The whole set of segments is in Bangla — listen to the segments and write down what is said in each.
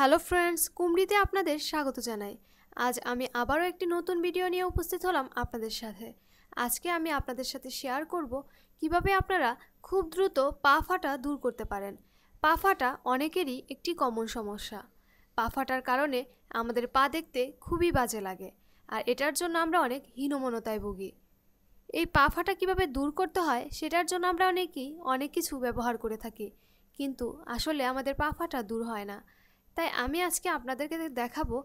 হ্যালো ফ্রেন্ডস কুমড়িতে আপনাদের স্বাগত জানাই আজ আমি আবারও একটি নতুন ভিডিও নিয়ে উপস্থিত হলাম আপনাদের সাথে আজকে আমি আপনাদের সাথে শেয়ার করব কিভাবে আপনারা খুব দ্রুত পা ফাটা দূর করতে পারেন পা ফাটা অনেকেরই একটি কমন সমস্যা পা ফাটার কারণে আমাদের পা দেখতে খুবই বাজে লাগে আর এটার জন্য আমরা অনেক হীনমনতায় ভুগি এই পা ফাটা কীভাবে দূর করতে হয় সেটার জন্য আমরা অনেকেই অনেক কিছু ব্যবহার করে থাকি কিন্তু আসলে আমাদের পা ফাটা দূর হয় না তাই আমি আজকে আপনাদেরকে দেখাবো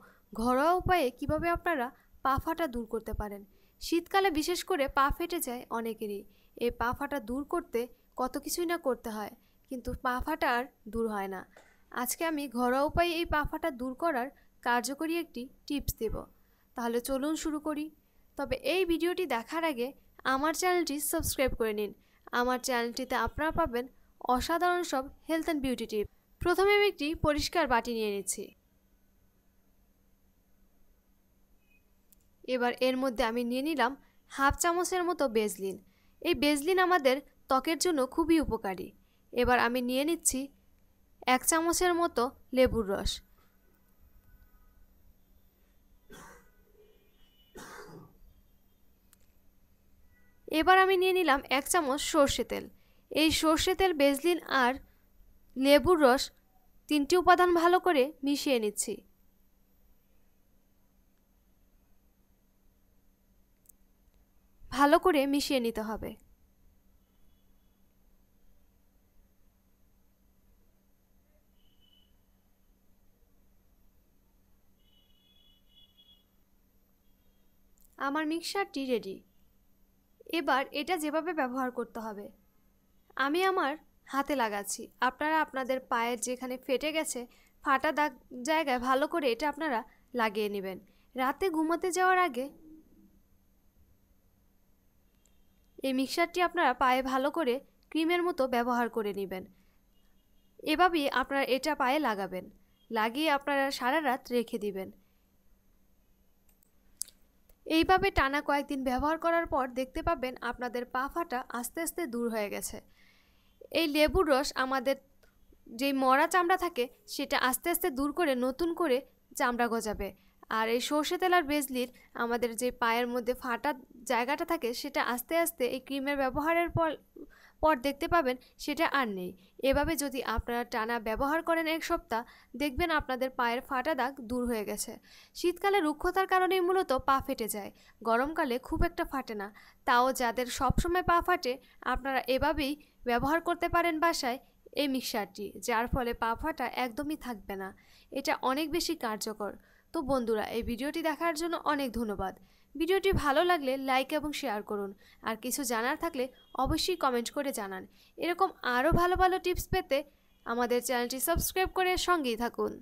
ঘরোয়া উপায়ে কিভাবে আপনারা পা ফাটা দূর করতে পারেন শীতকালে বিশেষ করে পা ফেটে যায় অনেকেরই এই পা ফাটা দূর করতে কত কিছুই না করতে হয় কিন্তু পা ফাটা আর দূর হয় না আজকে আমি ঘরোয়া উপায়ে এই পা ফাটা দূর করার কার্যকরী একটি টিপস দেব তাহলে চলুন শুরু করি তবে এই ভিডিওটি দেখার আগে আমার চ্যানেলটি সাবস্ক্রাইব করে নিন আমার চ্যানেলটিতে আপনারা পাবেন অসাধারণ সব হেলথ অ্যান্ড বিউটি টিপস প্রথমে আমি একটি পরিষ্কার বাটি নিয়ে নিচ্ছি এবার এর মধ্যে আমি নিয়ে নিলাম হাফ চামচের মতো বেজলিন এই বেজলিন আমাদের ত্বকের জন্য খুবই উপকারী এবার আমি নিয়ে নিচ্ছি এক চামচের মতো লেবুর রস এবার আমি নিয়ে নিলাম এক চামচ সর্ষে তেল এই সর্ষে তেল বেজলিন আর লেবুর রস তিনটি উপাদান ভালো করে মিশিয়ে নিচ্ছি ভালো করে মিশিয়ে নিতে হবে আমার মিক্সারটি রেডি এবার এটা যেভাবে ব্যবহার করতে হবে আমি আমার হাতে লাগাচ্ছি আপনারা আপনাদের পায়ের যেখানে ফেটে গেছে ফাটা দাগ জায়গায় ভালো করে এটা আপনারা লাগিয়ে নেবেন রাতে ঘুমোতে যাওয়ার আগে এই মিক্সারটি আপনারা পায়ে ভালো করে ক্রিমের মতো ব্যবহার করে নেবেন এভাবেই আপনারা এটা পায়ে লাগাবেন লাগিয়ে আপনারা সারা রাত রেখে দিবেন এইভাবে টানা কয়েকদিন ব্যবহার করার পর দেখতে পাবেন আপনাদের পা ফাটা আস্তে আস্তে দূর হয়ে গেছে এই লেবুর রস আমাদের যে মরা চামড়া থাকে সেটা আস্তে আস্তে দূর করে নতুন করে চামড়া গজাবে আর এই সর্ষে তেল আর বেজলির আমাদের যে পায়ের মধ্যে ফাটা জায়গাটা থাকে সেটা আস্তে আস্তে এই ক্রিমের ব্যবহারের পর পর দেখতে পাবেন সেটা আর নেই এভাবে যদি আপনারা টানা ব্যবহার করেন এক সপ্তাহ দেখবেন আপনাদের পায়ের ফাটা দাগ দূর হয়ে গেছে শীতকালে রুক্ষতার কারণে মূলত পা ফেটে যায় গরমকালে খুব একটা ফাটে না তাও যাদের সবসময় পা ফাটে আপনারা এভাবেই ব্যবহার করতে পারেন বাসায় এই মিক্সারটি যার ফলে পা ফাটা একদমই থাকবে না এটা অনেক বেশি কার্যকর তো বন্ধুরা এই ভিডিওটি দেখার জন্য অনেক ধন্যবাদ ভিডিওটি ভালো লাগলে লাইক এবং শেয়ার করুন আর কিছু জানার থাকলে অবশ্যই কমেন্ট করে জানান এরকম আরও ভালো ভালো টিপস পেতে আমাদের চ্যানেলটি সাবস্ক্রাইব করে সঙ্গেই থাকুন